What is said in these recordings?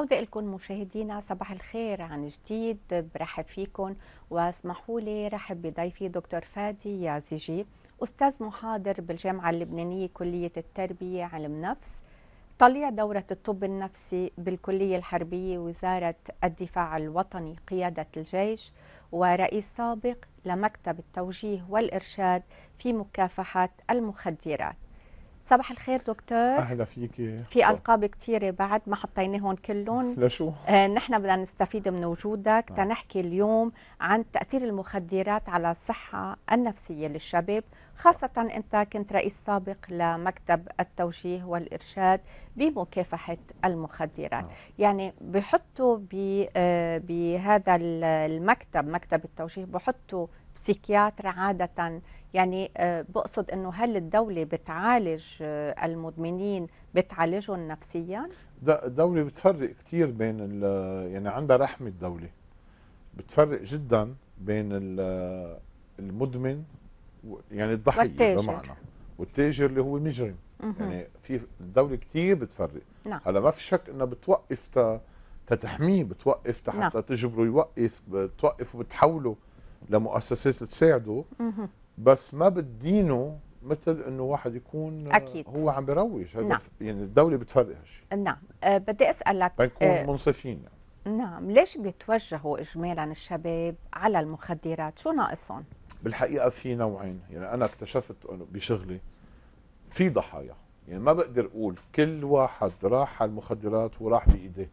عودة لكم مشاهدينا صباح الخير عن جديد برحب فيكم واسمحوا لي رحب بضيفي دكتور فادي يازجي أستاذ محاضر بالجامعة اللبنانية كلية التربية علم نفس طليع دورة الطب النفسي بالكلية الحربية وزارة الدفاع الوطني قيادة الجيش ورئيس سابق لمكتب التوجيه والإرشاد في مكافحة المخدرات صباح الخير دكتور اهلا فيك في القاب كثيره بعد ما حطيناهم كلهم لشو آه نحن بدنا نستفيد من وجودك آه. تنحكي اليوم عن تاثير المخدرات على الصحه النفسيه للشباب خاصة أنت كنت رئيس سابق لمكتب التوجيه والإرشاد بمكافحة المخدرات آه. يعني بحطوا آه، بهذا المكتب مكتب التوجيه بحطوا بسيكياتر عادة يعني آه، بقصد أنه هل الدولة بتعالج آه، المدمنين بتعالجهم نفسيا؟ الدولة بتفرق كثير بين يعني عندها رحمة الدولة بتفرق جدا بين المدمن يعني الضحيه والتاجر. بمعنى والتاجر اللي هو مجرم يعني في الدوله كثير بتفرق نعم. هلا ما في شك انها بتوقف تا تتحميه بتوقف نعم. حتى نعم. تجبره يوقف بتوقف وبتحوله لمؤسسات تساعده بس ما بتدينه مثل انه واحد يكون آه، أكيد. هو عم بروج هذا نعم. يعني الدوله بتفرق هالشيء نعم أه بدي اسالك بنكون أه منصفين يعني. نعم ليش بيتوجهوا اجمالا الشباب على المخدرات شو ناقصهم بالحقيقه في نوعين يعني انا اكتشفت انه بشغلي في ضحايا يعني ما بقدر اقول كل واحد راح على المخدرات وراح بايديه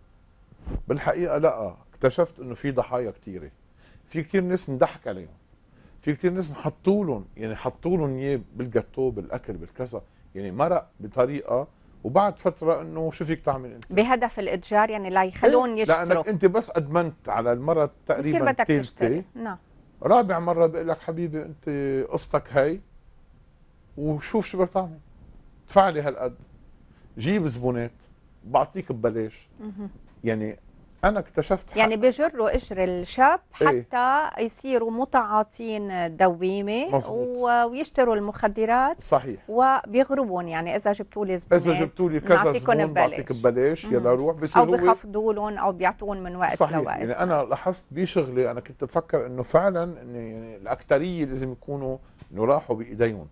بالحقيقه لا اكتشفت انه في ضحايا كثيره في كثير ناس انضحك عليهم في كثير ناس حطوا لهم يعني حطوا لهم اياه بالجاتو بالاكل بالكذا يعني مرق بطريقه وبعد فتره انه شو فيك تعمل انت بهدف الاتجار يعني لا يخلون إيه؟ يشتروا لانك انت بس ادمنت على المرض تقريبا تشتري نعم رابع مرة بقول لك حبيبي أنت قصتك هاي وشوف شو بدك تعمل ادفع لي هالقد جيب زبونات بعطيك ببلاش يعني انا اكتشفت يعني بجروا قشر الشاب إيه. حتى إيه؟ يصيروا متعاطين دويمه و... ويشتروا المخدرات صحيح وبيغربون يعني اذا جبتوا لي زبون اذا جبتوا لي كذا زبون بعطيك ببلاش يلا روح بصير او بخفضوا لهم او بيعطوهم من وقت صحيح. لوقت يعني انا لاحظت بشغلي انا كنت بفكر انه فعلا انه يعني الاكثريه لازم يكونوا انه راحوا بايديهم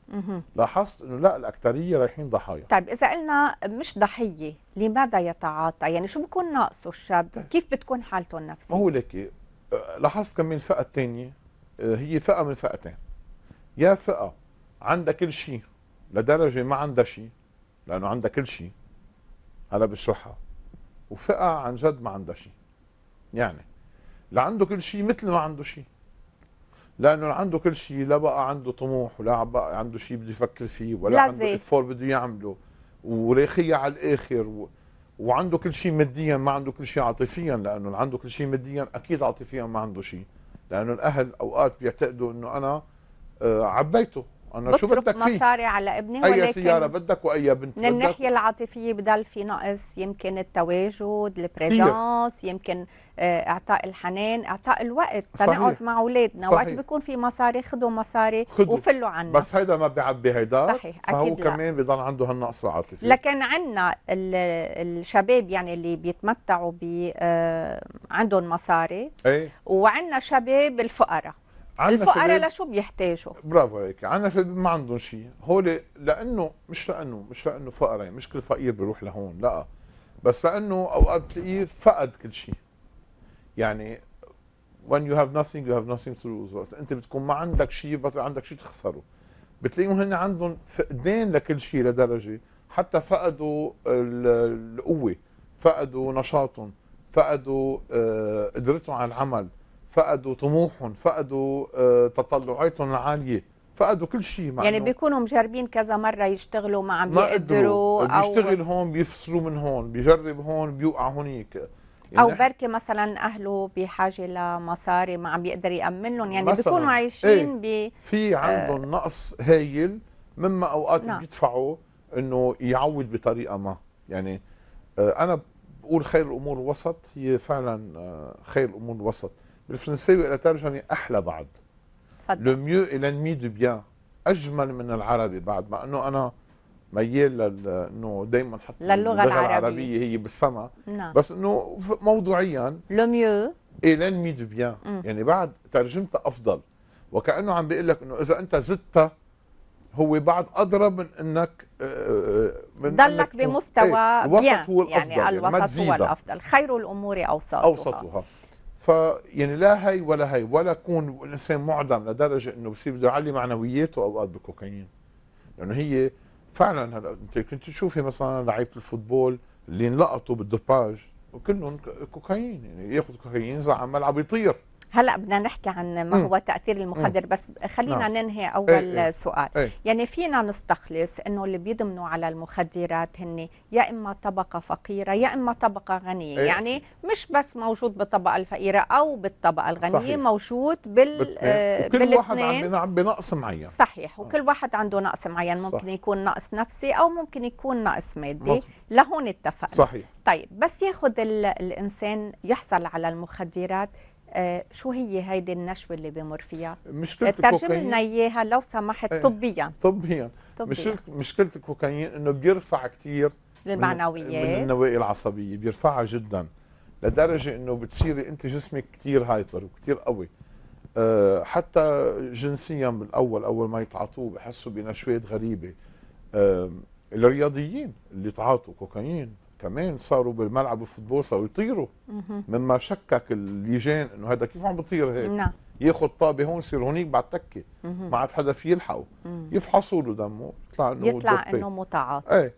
لاحظت انه لا الاكثريه رايحين ضحايا طيب اذا قلنا مش ضحيه لماذا يتعاطى يعني شو بكون ناقصه الشاب طيب. كيف بتكون حالته النفسيه ما هو لك آه، لاحظت كمان الفئه الثانيه آه، هي فئه من فئتين يا فئه عندها كل شيء لدرجه ما عندها شيء لانه عندها كل شيء هلا بشرحها وفئه عن جد ما عندها شيء يعني لعنده كل شيء مثل ما عنده شيء لانه عنده كل شيء لا بقى عنده طموح ولا بقى عنده شيء بده يفكر فيه ولا لازل. عنده افور بده يعمله وريخيه على الاخر و... وعنده كل شيء ماديا ما عنده كل شيء عاطفيا لانه عنده كل شيء ماديا اكيد عاطفيا ما عنده شيء لانه الاهل اوقات بيعتقدوا انه انا آه، عبيته انا شو بدك فيه مصاري على ابني اي سياره بدك واي بنت من الناحيه العاطفيه بضل في نقص يمكن التواجد البريزانس يمكن آه، اعطاء الحنان اعطاء الوقت تنقعد مع اولادنا وقت بيكون في مصاري خذوا مصاري وفلوا عنا بس هيدا ما بيعبي هيدا صحيح فهو اكيد كمان بضل عنده هالنقص العاطفي لكن عندنا الشباب يعني اللي بيتمتعوا ب بي آه، عندهم مصاري ايه؟ وعندنا شباب الفقراء الفقراء لشو بيحتاجوا؟ برافو عليك، عنا ما عندهم شيء، هول لانه مش لانه مش لانه فقراء، مش كل فقير بيروح لهون، لا بس لانه اوقات بتلاقيه فقد كل شيء. يعني when you have nothing you have nothing to lose، وقت انت بتكون ما عندك شيء بطل عندك شيء تخسره. بتلاقيهم هن عندهم فقدان لكل شيء لدرجه حتى فقدوا القوه، فقدوا نشاطهم، فقدوا آه، قدرتهم على العمل، فقدوا طموحهم فقدوا آه، تطلعاتهم العاليه فقدوا كل شيء معنا يعني بيكونوا مجربين كذا مره يشتغلوا ما عم بيقدروا او بيشتغل هون بيفصلوا من هون بيجرب هون بيوقع هونيك يعني او بركي مثلا اهله بحاجه لمصاري ما عم بيقدر يامن لهم يعني بيكونوا إيه. عايشين ايه ب في آه. عندهم آه نقص هايل مما اوقات نعم. بيدفعوا انه يعوض بطريقه ما يعني آه انا بقول خير الامور الوسط هي فعلا آه خير الامور الوسط بالفرنساوي قالها تعرف يعني احلى بعض لو ميو اي لانمي دو بيان اجمل من العربي بعد ما انه انا ميال لل انه دائما حط للغه العربية. العربيه هي بالسما نعم. بس انه موضوعيا لو ميو اي لانمي دو بيان يعني بعد ترجمتها افضل وكانه عم بيقول لك انه اذا انت زدتها هو بعد اضرب من انك من ضلك بمستوى ايه الوسط هو الافضل يعني الوسط هو الافضل خير الامور اوسطها اوسطها فيعني لا هي ولا هي ولا يكون الانسان معدم لدرجه انه بصير بده يعلي معنوياته اوقات بالكوكايين لانه هي فعلا هلا انت كنت تشوفي مثلا لعيبه الفوتبول اللي انلقطوا بالدوباج وكلهم كوكايين يعني ياخذ كوكايين زعم ملعب يطير هلا بدنا نحكي عن ما هو تاثير المخدر بس خلينا نعم. ننهي إيه، اول أي إيه. سؤال أي. يعني فينا نستخلص انه اللي بيدمنوا على المخدرات هن يا اما طبقه فقيره يا اما طبقه غنيه أي. يعني مش بس موجود بالطبقه الفقيره او بالطبقه الغنيه صحيح. موجود بال كل آه، وكل واحد عم بنقص معين صحيح وكل آه. واحد عنده نقص معين ممكن صح. يكون نقص نفسي او ممكن يكون نقص مادي لهون اتفقنا صحيح طيب بس ياخذ الانسان يحصل على المخدرات آه، شو هي هيدي النشوه اللي بمر فيها مشكله ترجم لنا اياها لو سمحت ايه طبيا طبيا, مشكله مشكله الكوكايين انه بيرفع كثير المعنويات من النواقي العصبيه بيرفعها جدا لدرجه انه بتصيري انت جسمك كثير هايبر وكثير قوي آه، حتى جنسيا بالاول اول ما يتعاطوه بحسوا بنشوات غريبه الرياضيين اللي تعاطوا كوكايين كمان صاروا بالملعب الفوتبول صاروا يطيروا مما شكك اللجان انه هذا كيف عم بيطير هيك نعم ياخذ طابه هون يصير هونيك بعد تكه ما عاد حدا في يلحقه يفحصوا له دمه يطلع انه يطلع انه متعاطي ايه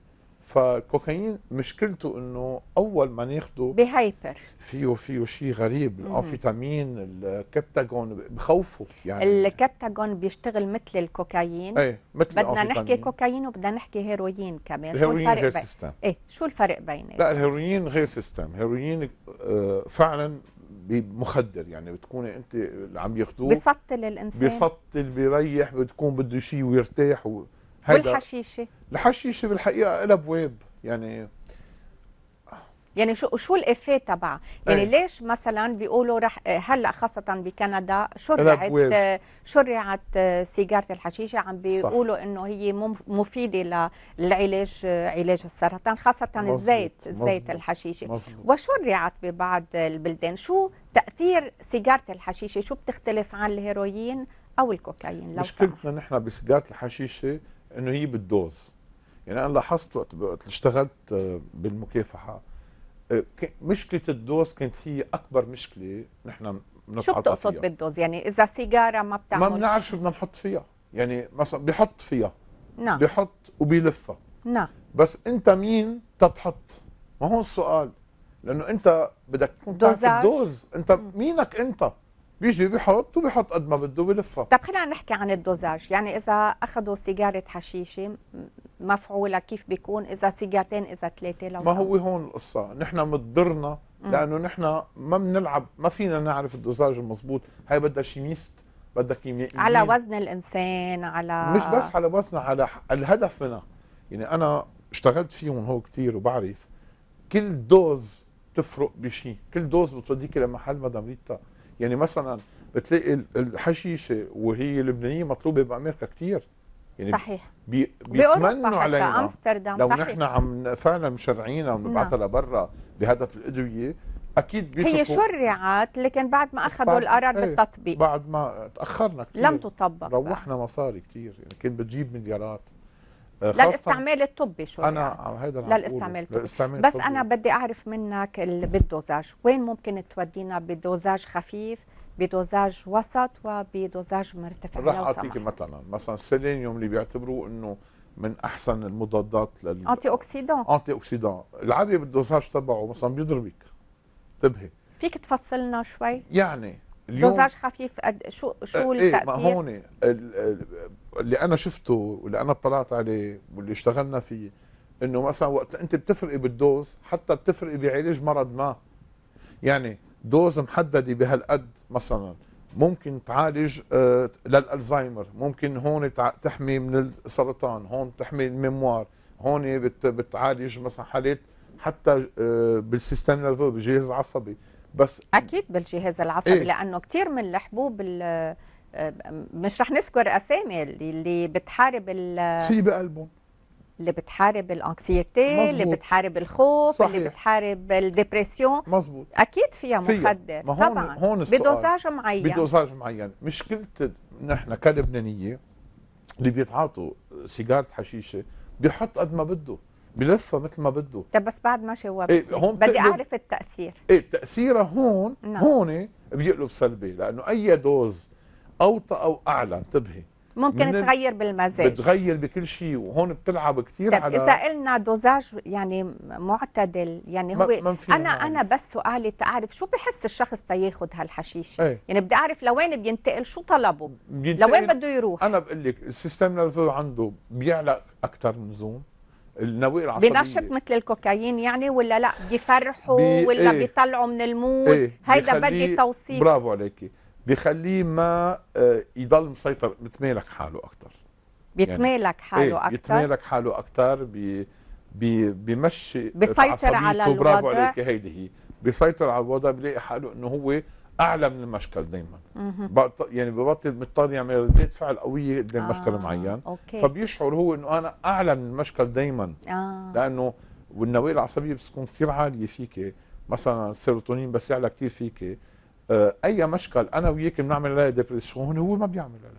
فالكوكايين مشكلته انه اول ما ناخده بهايبر فيه فيه شيء غريب الامفيتامين الكبتاجون بخوفه يعني الكبتاجون بيشتغل مثل الكوكايين ايه مثل بدنا نحكي كوكايين وبدنا نحكي هيروين كمان الهيروين غير سيستم ايه شو الفرق بين لا الهيروين غير سيستم هيروين آه، فعلا بمخدر يعني بتكون انت اللي عم ياخذوه بيسطل الانسان بيسطل بيريح بتكون بده شيء ويرتاح و... والحشيشه الحشيشه بالحقيقه لها ابواب يعني يعني شو شو الافيه تبعها؟ يعني أي. ليش مثلا بيقولوا رح هلا خاصه بكندا شرعت شرعت آه، سيجاره الحشيشه عم بيقولوا انه هي مفيده للعلاج آه، علاج السرطان خاصه مزبوط. الزيت زيت الحشيشه مزبوط. وشرعت ببعض البلدان شو تاثير سيجاره الحشيشه شو بتختلف عن الهيروين او الكوكايين مشكلتنا نحن بسيجاره الحشيشه انه هي بالدوز يعني انا لاحظت وقت اشتغلت آه، بالمكافحه آه، مشكله الدوز كانت هي اكبر مشكله نحن شو بتقصد فيها. بالدوز يعني اذا سيجاره ما بتعمل ما بنعرف شو بدنا نحط فيها يعني مثلا بحط فيها نعم بحط وبيلفها نعم بس انت مين تتحط ما هو السؤال لانه انت بدك تكون دوز الدوز انت مينك انت بيجي بيحط وبيحط قد ما بده بلفها طب خلينا نحكي عن الدوزاج يعني اذا اخذوا سيجاره حشيشه مفعوله كيف بيكون اذا سيجارتين اذا ثلاثه لو ما هو هون القصه نحن مضرنا لانه نحن ما بنلعب ما فينا نعرف الدوزاج المضبوط هاي بدها شيميست بدها كيميائي على وزن الانسان على مش بس على وزنها على الهدف منها يعني انا اشتغلت فيهم هو كثير وبعرف كل دوز تفرق بشيء كل دوز بتوديك لمحل مدام ريتا يعني مثلا بتلاقي الحشيشه وهي لبنانيه مطلوبه بامريكا كثير يعني صحيح بي بيتمنوا علينا امستردام لو صحيح. نحن عم فعلا مشرعينها ونبعثها نعم. لبرا بهدف الادويه اكيد بيتركوا هي شرعت لكن بعد ما اخذوا القرار ايه بالتطبيق بعد ما تاخرنا كثير لم تطبق روحنا بقى. مصاري كثير يعني كان بتجيب مليارات آه، للاستعمال الطبي شو انا يعني. آه، هيدا للاستعمال الطبي بس انا بدي اعرف منك بالدوزاج وين ممكن تودينا بدوزاج خفيف بدوزاج وسط وبدوزاج مرتفع رح اعطيك مثلا مثلا السيلينيوم اللي بيعتبروه انه من احسن المضادات لل انتي اوكسيدون انتي اوكسيدون العادي بالدوزاج تبعه مثلا بيضربك انتبهي فيك تفصلنا شوي يعني دوزاج خفيف قد شو شو إيه التاثير؟ ما هون اللي انا شفته واللي انا اطلعت عليه واللي اشتغلنا فيه انه مثلا وقت انت بتفرقي بالدوز حتى بتفرقي بعلاج مرض ما يعني دوز محدده بهالقد مثلا ممكن تعالج آه، للالزهايمر ممكن هون تحمي من السرطان هون تحمي الميموار هون بتعالج مثلا حالات حتى آه، بالسيستم نيرفو بالجهاز العصبي بس اكيد بالجهاز العصبي إيه؟ لانه كثير من الحبوب آه، مش رح نذكر اسامي اللي بتحارب في بقلبهم اللي بتحارب الانكسيتي اللي بتحارب الخوف صحيح. اللي بتحارب الديبرسيون مزبوط اكيد فيها مخدر ما هون طبعا هون بدوزاج معين بدوزاج معين مشكله نحن كلبنانيه اللي بيتعاطوا سيجاره حشيشه بيحط قد ما بده بلفها مثل ما بده طب بس بعد ما شوبت إيه هون بدي اعرف التاثير ايه تاثيرها هون نعم. هون بيقلب سلبي لانه اي دوز اوطى او اعلى انتبهي ممكن تغير بالمزاج بتغير بكل شيء وهون بتلعب كثير على اذا قلنا دوزاج يعني معتدل يعني هو ما انا معرفة. انا بس سؤالي تعرف شو بحس الشخص تياخذ هالحشيشه ايه؟ يعني بدي اعرف لوين بينتقل شو طلبه بينتقل لوين بده يروح انا بقول لك السيستم عنده بيعلق اكثر من زوم النوايا العصبيه بنشط مثل الكوكايين يعني ولا لا بيفرحوا بي ولا ايه بيطلعوا من المود ايه هيدا بدي توصيف برافو عليكي بخليه ما آه، يضل مسيطر بتمالك حاله اكثر بيتمالك يعني حاله ايه اكثر بيتمالك حاله اكثر بي بي بيمشي بيسيطر على الوضع برافو عليكي هيدي هي بيسيطر على الوضع بيلاقي حاله انه هو اعلى من المشكل دائما يعني ببطل مضطر يعمل يعني ردة فعل قويه قدام آه مشكل معين أوكي. فبيشعر هو انه انا اعلى من المشكل دائما آه. لانه والنواه العصبيه بتكون كثير عاليه فيك مثلا السيروتونين بس يعلى كثير فيك آه، اي مشكل انا وياك بنعمل عليها ديبرسيون هو ما بيعمل عليها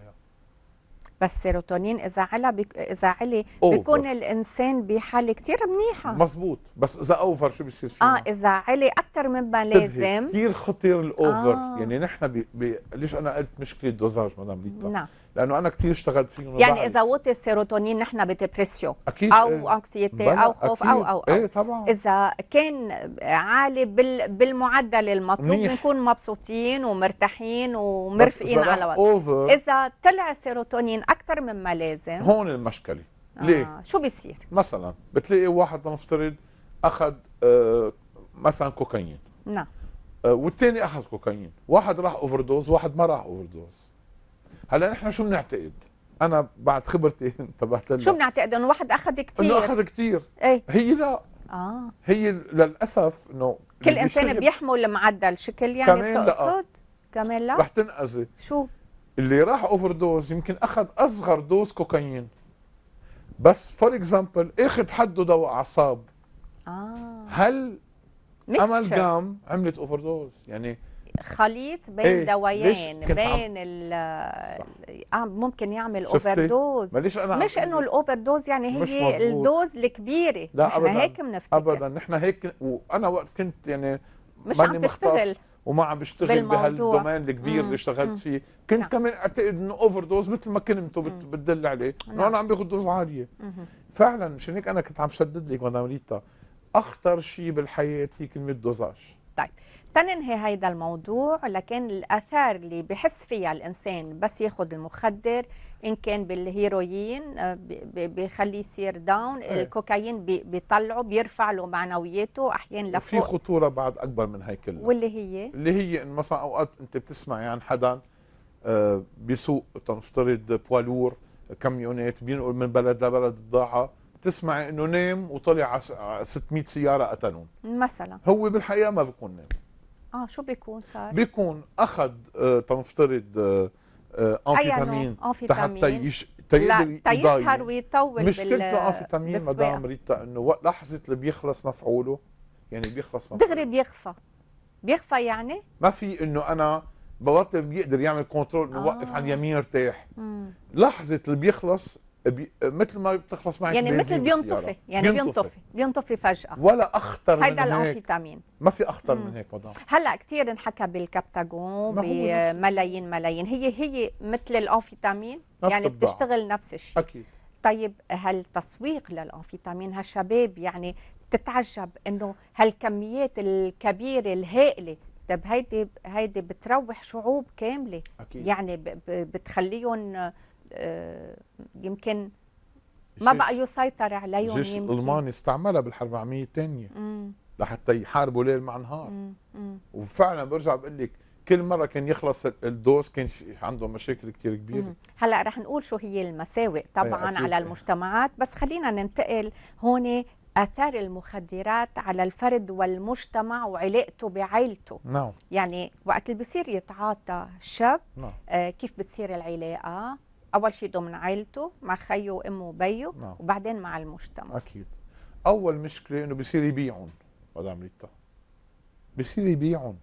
بس سيروتونين اذا علا بيك... اذا علي بيكون الانسان بحاله كثير منيحه مزبوط بس اذا اوفر شو بصير فيه؟ اه اذا علي اكثر مما لازم كثير خطير الاوفر آه. يعني نحن ب... ب... ليش انا قلت مشكله دوزاج مدام ريتا نعم لانه انا كثير اشتغلت فيهم يعني اذا وطي السيروتونين نحن بديبرسيون اكيد او إيه. انكسيتي او خوف أكيد. او او, أو. ايه طبعا اذا كان عالي بال... بالمعدل المطلوب بنكون مبسوطين ومرتاحين ومرفقين على وقت اوفر اذا طلع السيروتونين اكثر مما لازم هون المشكله آه. ليه شو بيصير مثلا بتلاقي واحد لنفترض اخذ آه مثلا كوكايين نعم آه والثاني اخذ كوكايين واحد راح اوفر دوز واحد ما راح اوفر دوز هلا نحن شو بنعتقد انا بعد خبرتي انتبهت شو بنعتقد انه واحد اخذ كثير انه اخذ كثير ايه؟ هي لا اه هي للاسف انه كل انسان بيحمل معدل شكل يعني كمان بتقصد لا. كمان لا رح تنقذي شو اللي راح اوفر دوز يمكن اخذ اصغر دوز كوكايين بس فور اكزامبل اخذ حده دواء اعصاب آه. هل امل جام عملت اوفر دوز يعني خليط بين ايه؟ دوايين بين ال عم... آه، ممكن يعمل اوفر دوز مش انه الاوفر دوز يعني هي الدوز الكبيره لا ابدا هيك بنفتكر ابدا نحن هيك وانا وقت كنت يعني مش عم تشتغل وما عم بشتغل بهالدومين الكبير اللي اشتغلت فيه كنت نعم. كمان اعتقد انه اوفر دوز مثل ما كلمته بتدل عليه نعم. انه انا عم باخذ دوز عاليه فعلا مشان هيك انا كنت عم شدد لك مدام ريتا اخطر شيء بالحياه هي كلمه دوزاج طيب تننهي هيدا الموضوع لكن الآثار اللي بحس فيها الإنسان بس ياخد المخدر إن كان بالهيروين آه، بخليه يصير داون ايه. الكوكايين بيطلعه بيرفع له معنوياته أحيانا لفوق في خطورة بعد أكبر من هي كلها واللي هي اللي هي إن مثلا أوقات أنت بتسمع يعني حدا آه، بيسوق تنفترض بوالور كاميونات بينقل من بلد لبلد بضاعة تسمع انه نام وطلع 600 سياره قتلهم مثلا هو بالحقيقه ما بيكون نام اه شو بيكون صار؟ بيكون اخذ آه تنفترض آه آه امفيتامين حتى يش... تيقدر يسهر ويطول مشكلة بال... امفيتامين مدام ريتا انه لحظة اللي بيخلص مفعوله يعني بيخلص مفعوله دغري بيخفى بيخفى يعني؟ ما في انه انا بوطي بيقدر يعمل كنترول انه آه. وقف عن يمين ارتاح لحظة اللي بيخلص بي... مثل ما بتخلص معك يعني مثل بينطفي يعني بينطفي بينطفي فجاه ولا اخطر هيدا الامفيتامين ما في اخطر من هيك مدام هلا كثير انحكى بالكبتاجون بملايين ملايين هي هي مثل الامفيتامين يعني الضع. بتشتغل نفس الشيء اكيد طيب هالتسويق للامفيتامين هالشباب يعني بتتعجب انه هالكميات الكبيره الهائله طب هيدي هيدي بتروح شعوب كامله أكيد. يعني بتخليهم آه، يمكن ما بقى يسيطر عليهم الجيش الالماني استعملها بالحرب العالميه الثانيه لحتى يحاربوا ليل مع نهار وفعلا برجع بقول لك كل مره كان يخلص الدوس كان عنده مشاكل كثير كبيره مم. هلا رح نقول شو هي المساوئ إيه، طبعا على المجتمعات بس خلينا ننتقل هون اثار المخدرات على الفرد والمجتمع وعلاقته بعائلته نعم. يعني وقت اللي بصير يتعاطى الشاب نعم. آه كيف بتصير العلاقه اول شيء ضمن عائلته مع خيه وامه وبيه نعم. وبعدين مع المجتمع اكيد اول مشكله انه بصير يبيعهم بعد امريكا بصير يبيعهم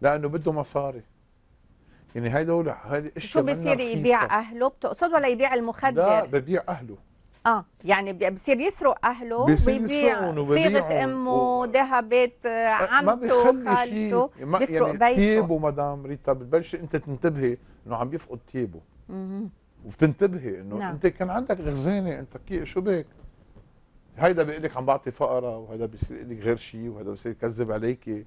لانه بده مصاري يعني هاي دولة هاي شو بصير يبيع اهله بتقصد ولا يبيع المخدر؟ لا ببيع اهله اه يعني بصير يسرق اهله ويبيع صيغه امه ذهبت عمته ما بيخلي يعني خالته شيء بيسرق يعني بيته تيبه مدام ريتا بتبلش انت تنتبهي انه عم يفقد ثيابه وبتنتبهي انه نعم. انت كان عندك خزانه انت كي شو بك هيدا بيقول لك عم بعطي فقره وهيدا بيصير لك غير شيء وهيدا بيصير يكذب عليكي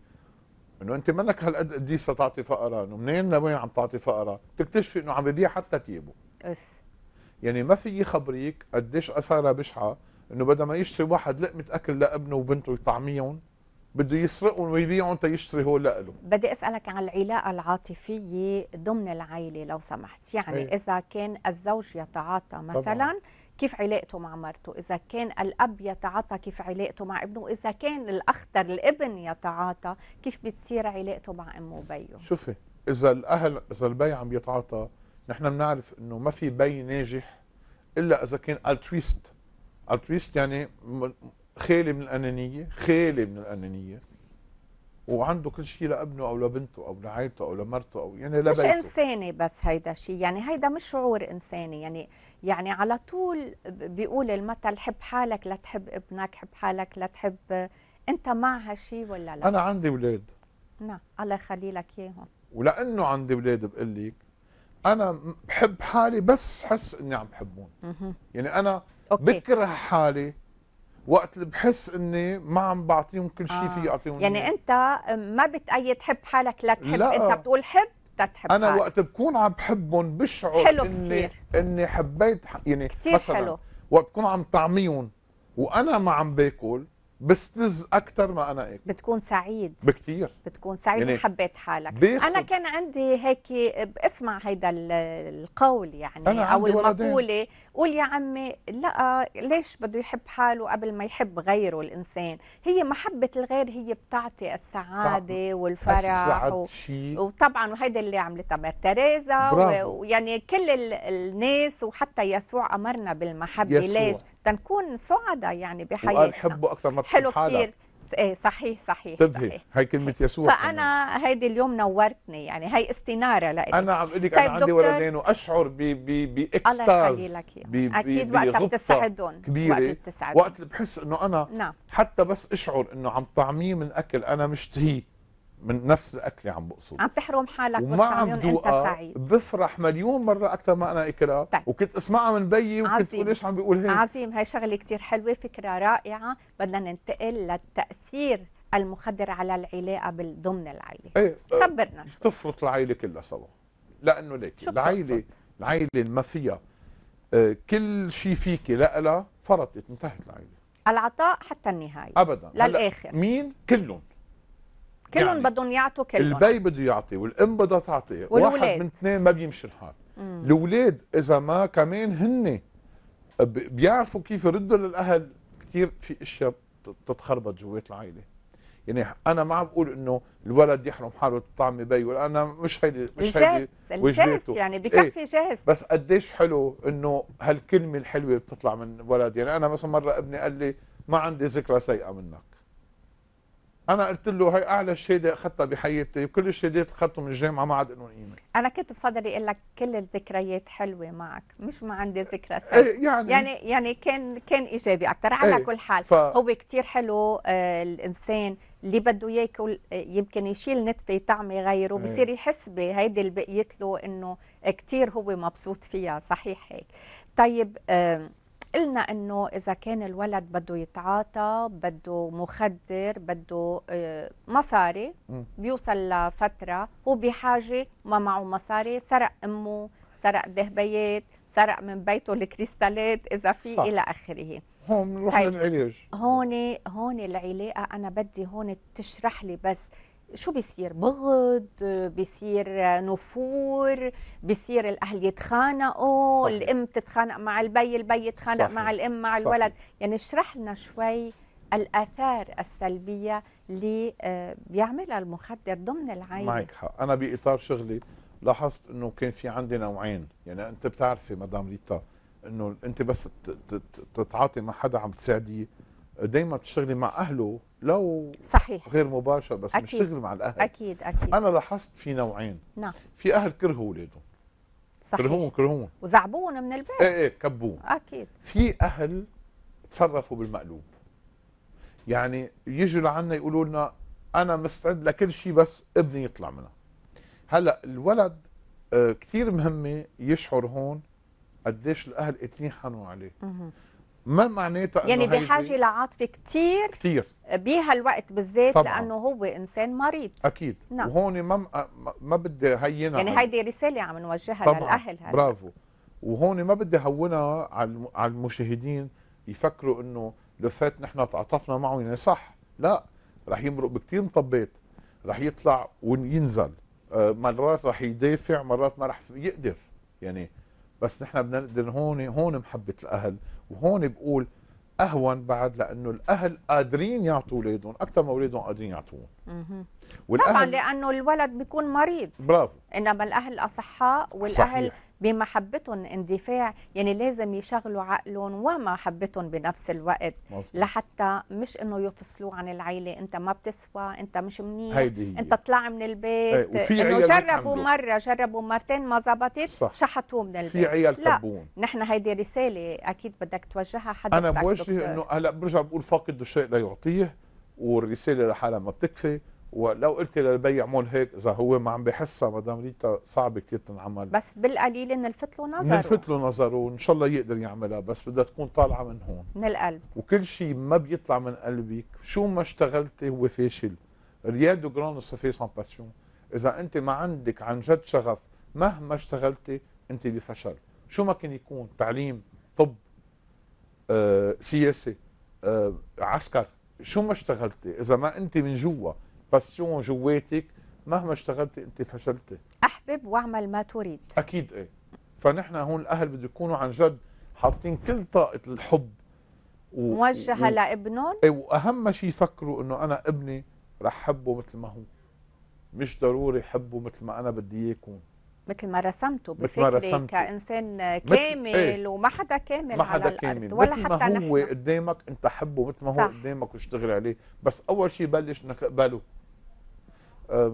انه انت منك هالقد قديسه تعطي فقره انه منين لوين عم تعطي فقره بتكتشفي انه عم ببيع حتى تيبه اف يعني ما في يخبريك قديش اثارها بشعه انه بدل ما يشتري واحد لقمه اكل لابنه وبنته يطعميهم بده يسرقهم ويبيعهم تيشتري هو لإله بدي اسالك عن العلاقه العاطفيه ضمن العائله لو سمحت يعني ايه؟ اذا كان الزوج يتعاطى مثلا طبعا. كيف علاقته مع مرته إذا كان الأب يتعاطى كيف علاقته مع ابنه إذا كان الأخطر الابن يتعاطى كيف بتصير علاقته مع أمه وبيه شوفي إذا الأهل إذا البي عم يتعاطى نحن بنعرف إنه ما في بي ناجح إلا إذا كان التويست التويست يعني خالي من الانانيه خالي من الانانيه وعنده كل شيء لابنه او لبنته او لعائلته او لمرته او يعني لبيته مش انساني بس هيدا شيء يعني هيدا مش شعور انساني يعني يعني على طول بيقول المثل حب حالك لتحب ابنك حب حالك لتحب انت مع هالشيء ولا لا انا عندي اولاد نعم الله يخلي لك اياهم ولانه عندي اولاد بقول لك انا بحب حالي بس حس اني عم بحبهم يعني انا أوكي. بكره حالي وقت اللي بحس اني ما عم بعطيهم كل شيء آه. في اعطيهم يعني إيه. انت ما بتأيد حب حالك لتحب لا. انت بتقول حب تتحب انا حالك. وقت بكون عم بحبهم بشعر حلو اني كتير. اني حبيت يعني كتير مثلا حلو. وقت بكون عم طعميهم وانا ما عم باكل بستز اكثر ما انا اكل بتكون سعيد بكثير بتكون سعيد يعني حبيت حالك بيخد. انا كان عندي هيك اسمع هيدا القول يعني أنا او المقوله قول يا عمي لا ليش بده يحب حاله قبل ما يحب غيره الانسان هي محبه الغير هي بتعطي السعاده والفرح و... وطبعا وهيدا اللي عملتها تريزا ويعني كل ال... الناس وحتى يسوع امرنا بالمحبه يسوع. ليش تنكون سعداء يعني بحياتنا حبه اكثر ما حلو كثير ايه صحيح صحيح انتبهي صحيح. كلمه يسوع فانا هيدي اليوم نورتني يعني هي استناره لإلي انا عم اقول لك انا طيب عندي ولدين واشعر ب ب باكستاز الله يخلي اكيد وقتها بتسعدهم كبيره وقت بتسعدهم وقت بحس انه انا نعم. حتى بس اشعر انه عم طعميه من اكل انا مشتهيه من نفس الاكله عم بقصد عم تحرم حالك وما عم ذوقها بفرح مليون مره اكثر ما انا اكلها طيب. وكنت اسمعها من بيي وكنت عظيم. ليش عم بيقول هيك عظيم هاي شغله كثير حلوه فكره رائعه بدنا ننتقل للتاثير المخدر على العلاقه ضمن العائله ايه آه، خبرنا شو تفرط العائله كلها سوا لانه ليك العائله العائله ما فيها آه، كل شيء فيك لها فرطت انتهت العائله العطاء حتى النهايه ابدا للاخر مين كلهم كلهم يعني بدهم يعطوا كلهم البي بده يعطي والام بدها تعطي والولاد. واحد من اثنين ما بيمشي الحال الاولاد اذا ما كمان هن بيعرفوا كيف يردوا للاهل كثير في اشياء بتتخربط جوات العائله يعني انا ما عم بقول انه الولد يحرم حاله طعم بي ولا انا مش هيدي مش هيدي وجبته يعني إيه. بكفي إيه؟ جاهز بس قديش حلو انه هالكلمه الحلوه بتطلع من ولد يعني انا مثلا مره ابني قال لي ما عندي ذكرى سيئه منك انا قلت له هي اعلى شهاده اخذتها بحياتي وكل الشهادات اخذتهم من الجامعه ما عاد لهم قيمه انا كنت بفضل اقول لك كل الذكريات حلوه معك مش ما عندي ذكرى سيئه يعني يعني يعني كان كان ايجابي اكثر على إيه، كل حال ف... هو كثير حلو آه الانسان اللي بده ياكل آه، يمكن يشيل نتفه طعمه غيره إيه. بصير يحس بهيدي اللي بقيت له انه كثير هو مبسوط فيها صحيح هيك طيب آه قلنا انه اذا كان الولد بده يتعاطى بده مخدر بده آه، مصاري بيوصل لفتره هو بحاجه ما معه مصاري سرق امه سرق ذهبيات سرق من بيته الكريستالات اذا في الى اخره هون نروح طيب للعلاج هون هون العلاقه انا بدي هون تشرح لي بس شو بيصير بغض بيصير نفور بيصير الاهل يتخانقوا صحيح. الام تتخانق مع البي البي يتخانق صحيح. مع الام مع صحيح. الولد يعني اشرح لنا شوي الاثار السلبيه اللي آه، بيعملها المخدر ضمن العائله معك حق انا باطار شغلي لاحظت انه كان في عندي نوعين يعني انت بتعرفي مدام ريتا انه انت بس تتعاطي مع حدا عم تساعديه دايما بتشتغلي مع اهله لو صحيح غير مباشر بس بتشتغلي مع الاهل اكيد اكيد انا لاحظت في نوعين نعم في اهل كرهوا اولادهم صحيح كرهوهم كرهوهم وزعبوهم من البيت ايه ايه كبوهم اكيد في اهل تصرفوا بالمقلوب يعني يجوا لعنا يقولوا لنا انا مستعد لكل شيء بس ابني يطلع منها هلا الولد آه، كثير مهمه يشعر هون قديش الاهل اتنين حنوا عليه ما معناتها يعني بحاجه لعاطفه كثير كثير بهالوقت بالذات لانه هو انسان مريض اكيد نعم. وهون ما ما بدي هينها يعني هيدي رساله عم نوجهها طبعا. للاهل هلا برافو وهون ما بدي هونها على المشاهدين يفكروا انه لو فات نحن تعاطفنا معه يعني صح لا رح يمرق بكثير مطبات رح يطلع وينزل آه، مرات رح يدافع مرات ما رح يقدر يعني بس نحن بدنا نقدر هون هون محبه الاهل وهون بقول اهون بعد لانه الاهل قادرين يعطوا اولادهم اكثر ما اولادهم قادرين يعطوهم طبعا لانه الولد بيكون مريض برافو انما الاهل اصحاء والاهل صحيح. بمحبتهم اندفاع يعني لازم يشغلوا عقلهم ومحبتهم بنفس الوقت مزبوط. لحتى مش انه يفصلوه عن العيله انت ما بتسوى انت مش منيح انت طلع من البيت إيه، انه جربوا مره جربوا مرتين ما زبطت شحطوه من البيت في عيال كبون نحن هيدي رساله اكيد بدك توجهها حدا انا بوجه انه هلا برجع بقول فاقد الشيء لا يعطيه والرساله لحالها ما بتكفي ولو قلت للبيع مول هيك اذا هو ما عم بحسها مدام ريتا صعب كثير تنعمل بس بالقليل نلفت له نظره نلفت له نظره وان شاء الله يقدر يعملها بس بدها تكون طالعه من هون من القلب وكل شيء ما بيطلع من قلبك شو ما اشتغلتي هو فاشل ريال دو جران سوفي سان باسيون اذا انت ما عندك عن جد شغف مهما اشتغلتي انت بفشل شو ما كان يكون تعليم طب آه، سياسه آه، عسكر شو ما اشتغلتي اذا ما انت من جوا باسيون جواتك مهما اشتغلت انت فشلتي احبب واعمل ما تريد اكيد ايه فنحن هون الاهل بده يكونوا عن جد حاطين كل طاقه الحب و... موجهه و... لابنهم ايه واهم شيء يفكروا انه انا ابني رح حبه مثل ما هو مش ضروري حبه مثل ما انا بدي اياه يكون مثل ما رسمته بفكري ما كانسان كامل ايه؟ وما حدا كامل ما حدا على كامل الارض ولا مثل حتى ما هو نحن. قدامك انت حبه مثل ما صح. هو قدامك واشتغل عليه بس اول شيء بلش انك اقبله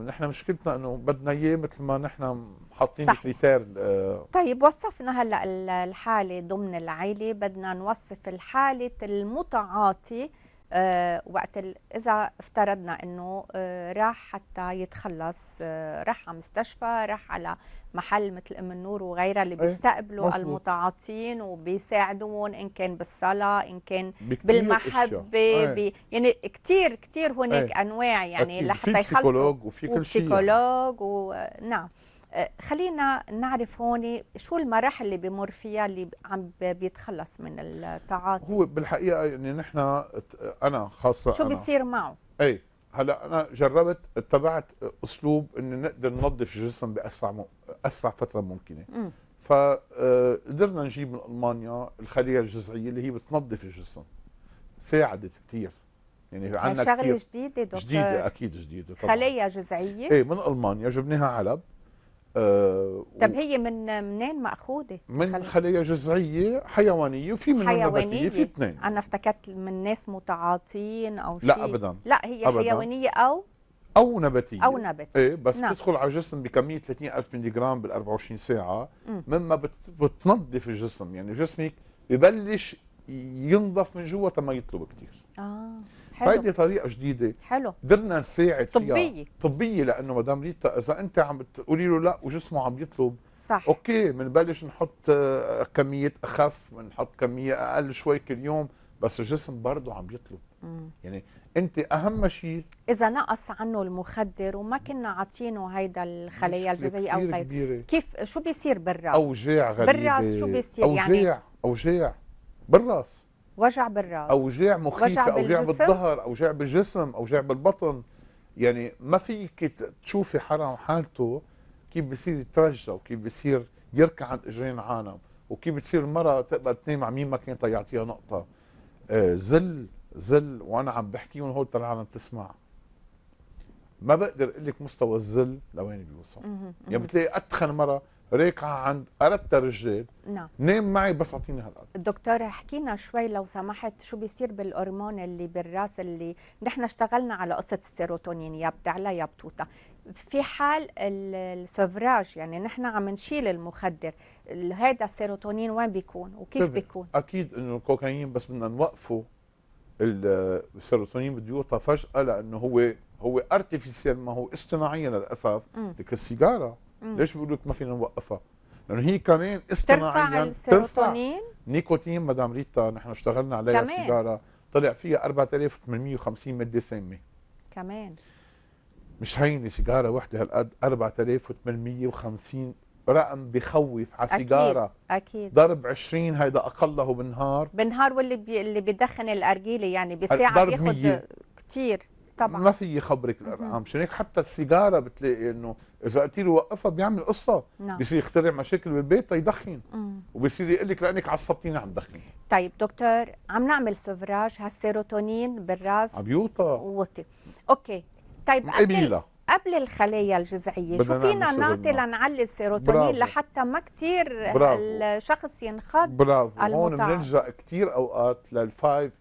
نحن مشكلتنا انه بدنا اياه مثل ما نحن حاطين كريتير أه. طيب وصفنا هلا الحاله ضمن العيله بدنا نوصف الحاله المتعاطي آه، وقت اذا افترضنا انه آه، راح حتى يتخلص آه، راح على مستشفى راح على محل مثل ام النور وغيرها اللي إيه، بيستقبلوا ايه المتعاطين وبيساعدوهم ان كان بالصلاه ان كان بالمحبه ايه يعني كثير كثير هناك ايه انواع يعني لحتى يخلصوا وفي وفي كل شيء يعني. وسيكولوج ونعم خلينا نعرف هون شو المراحل اللي بمر فيها اللي عم بيتخلص من التعاطي هو بالحقيقه يعني نحن انا خاصه شو أنا معه؟ اي هلا انا جربت اتبعت اسلوب ان نقدر ننظف الجسم باسرع م... اسرع فتره ممكنه م. فقدرنا آه، نجيب من المانيا الخليه الجذعيه اللي هي بتنظف الجسم ساعدت كثير يعني عندنا يعني شغله جديده دكتور جديده اكيد جديده طبعا خليه جذعيه ايه من المانيا جبناها علب آه طب هي من منين مأخوذة؟ من خلية, جذعية حيوانية وفي من نباتية في اثنين أنا افتكرت من ناس متعاطين أو شيء لا أبدا لا هي أبداً. حيوانية أو أو نباتية أو نباتية إيه بس نعم. بتدخل على الجسم بكمية 30000 ملي جرام بال 24 ساعة م. مما بتنظف الجسم يعني جسمك ببلش ينظف من جوا تما يطلب كثير آه حلو طريقه جديده حلو قدرنا نساعد فيها طبيه طبيه لانه مدام ريتا اذا انت عم تقولي له لا وجسمه عم يطلب صح اوكي بنبلش نحط آه، كميه اخف بنحط كميه اقل شوي كل يوم بس الجسم برضه عم يطلب مم. يعني انت اهم شيء اذا نقص عنه المخدر وما كنا عاطينه هيدا الخلايا الجذعيه او غير طيب، كيف شو بيصير بالراس اوجاع غريبه بالراس شو بيصير أوجاع. يعني اوجاع اوجاع بالراس وجع بالراس اوجاع مخيفه وجع اوجاع بالظهر اوجاع بالجسم اوجاع بالبطن يعني ما فيك تشوفي حرام حالته كيف بصير يترجى وكيف بصير يركع عند اجرين عالم وكيف بتصير المراه تقبل تنام مع مين ما كانت يعطيها نقطه آه زل زل وانا عم بحكيهم هول ترى العالم تسمع ما بقدر اقول لك مستوى الذل لوين بيوصل يعني بتلاقي اتخن مره راكعه عند اردت رجال نعم نام معي بس اعطيني هالقد الدكتور احكي لنا شوي لو سمحت شو بيصير بالهرمون اللي بالراس اللي نحن اشتغلنا على قصه السيروتونين يا بتعلى يا بتوتا في حال السفراج يعني نحن عم نشيل المخدر هذا السيروتونين وين بيكون وكيف طبعا. بيكون اكيد انه الكوكايين بس بدنا نوقفه السيروتونين بده يوطى فجاه لانه هو هو ارتفيسيال ما هو اصطناعيا للاسف لك السيجاره ليش بيقولوا لك ما فينا نوقفها؟ لانه هي كمان اصطناعيا ترفع نيكوتين مدام ريتا نحن اشتغلنا عليها كمان. سيجاره طلع فيها 4850 ماده سامه كمان مش هينه سيجاره وحده هالقد 4850 رقم بخوف على سيجاره اكيد اكيد ضرب 20 هيدا اقله بالنهار بالنهار واللي بي... اللي بدخن الارجيله يعني بساعه بياخذ كثير طبعا ما في خبرك الارقام مشان هيك حتى السيجاره بتلاقي انه اذا له وقفها بيعمل قصه نعم. بيصير يخترع مشاكل بالبيت تيدخن طيب وبيصير يقول لك لانك عصبتيني عم دخن طيب دكتور عم نعمل سفراج هالسيروتونين بالراس عبيوطة ووطي وطي اوكي طيب قبل قبل الخلايا الجذعيه شو فينا نعطي لنعلي السيروتونين لحتى ما كثير الشخص ينخض برافو هون بنلجا كثير اوقات للفايف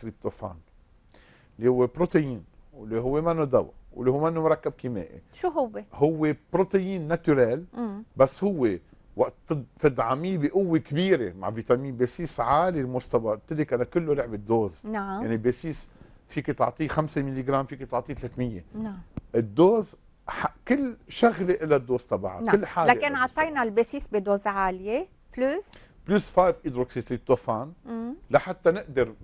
تريبتوفان اللي هو بروتين واللي هو منه دواء واللي هو منه مركب كيميائي شو هو؟ هو بروتيين ناتورال بس هو وقت تدعميه بقوه كبيره مع فيتامين بي عالي المستوى قلت لك انا كله لعبه دوز نعم يعني بي فيك تعطيه 5 ملغ فيك تعطيه 300 نعم الدوز كل شغله لها الدوز تبعها نعم. كل حاله لكن عطينا البيسيس بدوز عاليه بلس بلس 5 هيدروكسيتوفان لحتى نقدر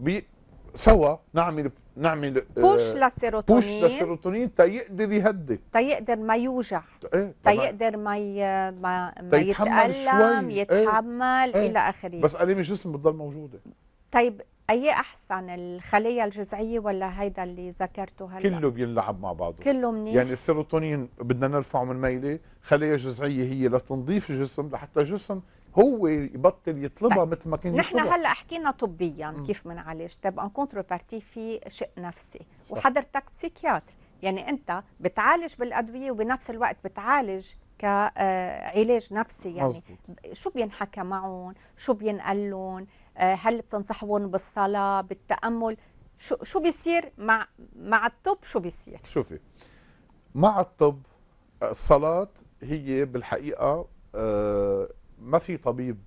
سوا نعمل نعمل بوش للسيروتونين بوش للسيروتونين تيقدر يهدي تيقدر ما يوجع ايه تيقدر ما ي... ما, ما يتألم إيه. يتحمل ايه؟ الى اخره بس الام الجسم بتضل موجوده طيب اي احسن الخليه الجذعيه ولا هيدا اللي ذكرته هلا كله بينلعب مع بعضه كله منيح يعني السيروتونين بدنا نرفعه من ميله خليه جذعيه هي لتنظيف الجسم لحتى الجسم هو يبطل يطلبها طيب. مثل ما كان نحن هلا حكينا طبيا م. كيف بنعالج طيب ان كونتر بارتي في شيء نفسي صح. وحضرتك بسيكياتر يعني انت بتعالج بالادويه وبنفس الوقت بتعالج كعلاج نفسي يعني مزبوط. شو بينحكى معهم شو بينقلون آه، هل بتنصحون بالصلاه بالتامل شو شو بيصير مع مع الطب شو بيصير شوفي مع الطب الصلاه هي بالحقيقه آه، ما في طبيب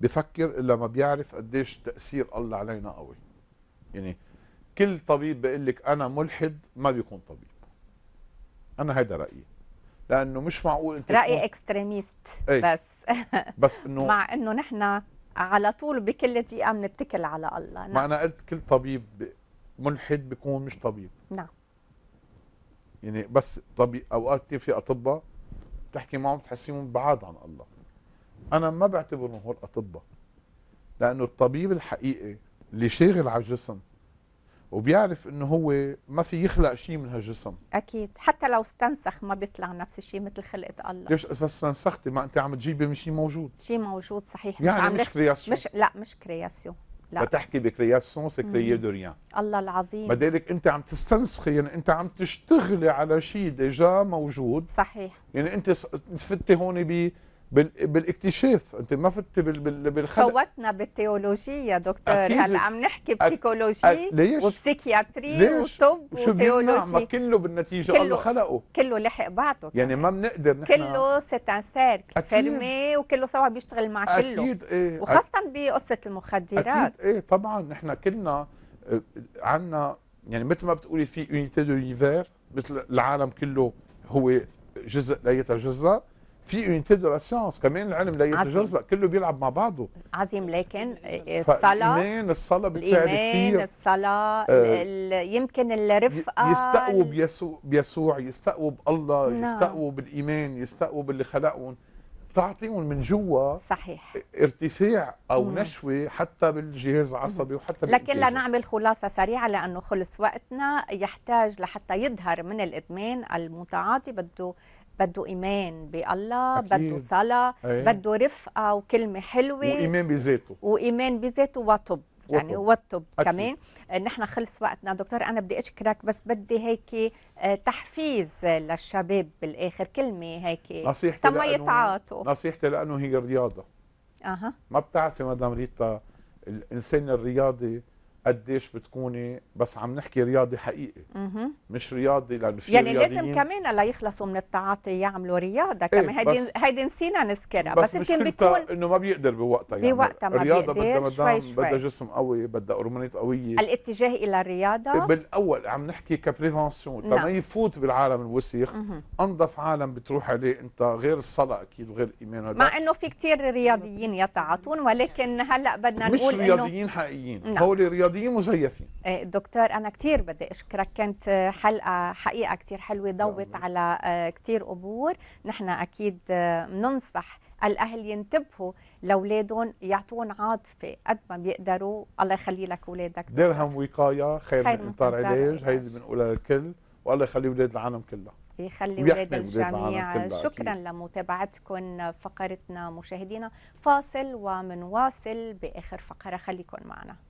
بفكر الا ما بيعرف قديش تاثير الله علينا قوي يعني كل طبيب بيقول لك انا ملحد ما بيكون طبيب انا هيدا رايي لانه مش معقول انت راي تكون... اكستريميست ايه؟ بس بس انه مع انه نحن على طول بكل دقيقه بنتكل على الله نعم. ما انا قلت كل طبيب ملحد بيكون مش طبيب نعم يعني بس طبيب اوقات في اطباء بتحكي معهم بتحسيهم بعاد عن الله انا ما بعتبرهم هول اطباء لانه الطبيب الحقيقي اللي شاغل على الجسم وبيعرف انه هو ما في يخلق شيء من هالجسم اكيد حتى لو استنسخ ما بيطلع نفس الشيء مثل خلقه الله ليش اذا استنسختي ما انت عم تجيبي من شيء موجود شيء موجود صحيح يعني مش, عم مش كرياسيون مش لا مش كرياسيون لا بتحكي بكرياسيون سي كريي دو ريان الله العظيم بدالك انت عم تستنسخي يعني انت عم تشتغلي على شيء ديجا موجود صحيح يعني انت فتي هون ب بالاكتشاف انت ما فت بالخلق فوتنا يا دكتور هلا عم نحكي بسيكولوجي ليش؟ وبسيكياتري ليش؟ وطب وتيولوجي ما كله بالنتيجه كله الله خلقه كله لحق بعضه يعني ما بنقدر نحن كله سيت ان سيرك فيرمي وكله سوا بيشتغل مع أكيد كله اكيد ايه وخاصه بقصه المخدرات اكيد ايه طبعا نحن كلنا آه، عنا يعني مثل ما بتقولي في اونيتي دو مثل العالم كله هو جزء لا يتجزأ في انتدراسيونس سيونس كمان العلم لا يتجزا كله بيلعب مع بعضه عظيم لكن الصلاه الايمان الصلاه بتساعد كثير الصلاه آه يمكن الرفقه يستقوا بيسوع بيسوع يستقوا بالله نعم. يستقوا بالايمان يستقوا باللي خلقهم بتعطيهم من جوا صحيح ارتفاع او مم. نشوه حتى بالجهاز العصبي وحتى لكن لنعمل خلاصه سريعه لانه خلص وقتنا يحتاج لحتى يظهر من الادمان المتعاطي بده بده ايمان بالله بده صلاه أيه. بده رفقه وكلمه حلوه وايمان بذاته وايمان بذاته وطب يعني هو الطب كمان آه، نحن خلص وقتنا دكتور انا بدي اشكرك بس بدي هيك آه، تحفيز للشباب بالاخر كلمه هيك نصيحتي تما يتعاطوا نصيحتي لانه هي رياضه اها ما بتعرفي مدام ريتا الانسان الرياضي قديش بتكوني بس عم نحكي رياضي حقيقي مم. مش رياضي لانه في يعني لازم كمان ليخلصوا من التعاطي يعملوا رياضه إيه، كمان ايه هيدي هيدي نسينا نذكرها بس, يمكن بتكون انه ما بيقدر بوقتها يعني بوقتها ما الرياضه بدها مدام بدها جسم قوي بدها هرمونات قويه الاتجاه الى الرياضه إيه، بالاول عم نحكي كبريفنسيون نعم. ما يفوت بالعالم الوسيخ مم. انظف عالم بتروح عليه انت غير الصلاه اكيد وغير الايمان مع انه في كتير رياضيين يتعاطون ولكن هلا بدنا نقول مش رياضيين حقيقيين نعم. هول رياضيين رياضيين مزيفين إيه، دكتور انا كثير بدي اشكرك كانت آه، حلقه حقيقه كثير حلوه ضوت على آه، كثير امور نحن اكيد بننصح آه، الاهل ينتبهوا لاولادهم يعطون عاطفه قد ما بيقدروا الله يخلي لك اولادك درهم وقايه خير, خير من اطار علاج هيدي بنقولها للكل والله يخلي اولاد العالم كلها يخلي اولاد الجميع شكرا أكيد. لمتابعتكم فقرتنا مشاهدينا فاصل ومنواصل باخر فقره خليكم معنا